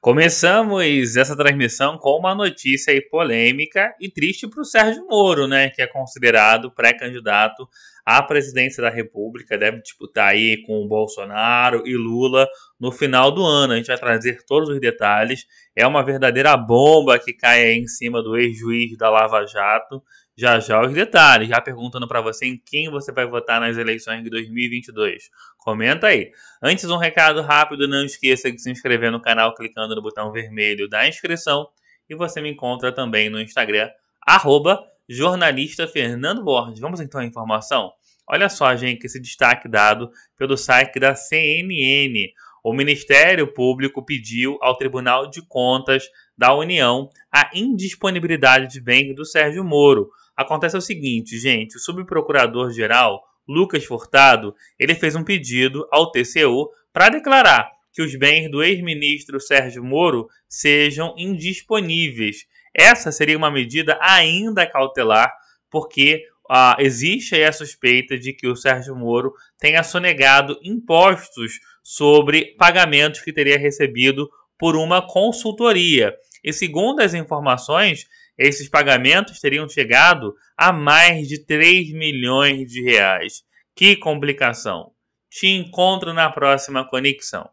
Começamos essa transmissão com uma notícia polêmica e triste para o Sérgio Moro, né, que é considerado pré-candidato à presidência da República, deve disputar aí com o Bolsonaro e Lula no final do ano. A gente vai trazer todos os detalhes. É uma verdadeira bomba que cai em cima do ex-juiz da Lava Jato já já os detalhes, já perguntando para você em quem você vai votar nas eleições de 2022. Comenta aí. Antes, um recado rápido: não esqueça de se inscrever no canal clicando no botão vermelho da inscrição. E você me encontra também no Instagram, arroba jornalista Fernando Borges. Vamos então à informação? Olha só, gente, esse destaque dado pelo site da CNN. O Ministério Público pediu ao Tribunal de Contas da União a indisponibilidade de bens do Sérgio Moro Acontece o seguinte, gente, o subprocurador-geral Lucas Furtado, ele fez um pedido ao TCU para declarar que os bens do ex-ministro Sérgio Moro sejam indisponíveis. Essa seria uma medida ainda cautelar, porque ah, existe aí a suspeita de que o Sérgio Moro tenha sonegado impostos sobre pagamentos que teria recebido por uma consultoria. E segundo as informações, esses pagamentos teriam chegado a mais de 3 milhões de reais. Que complicação! Te encontro na próxima conexão.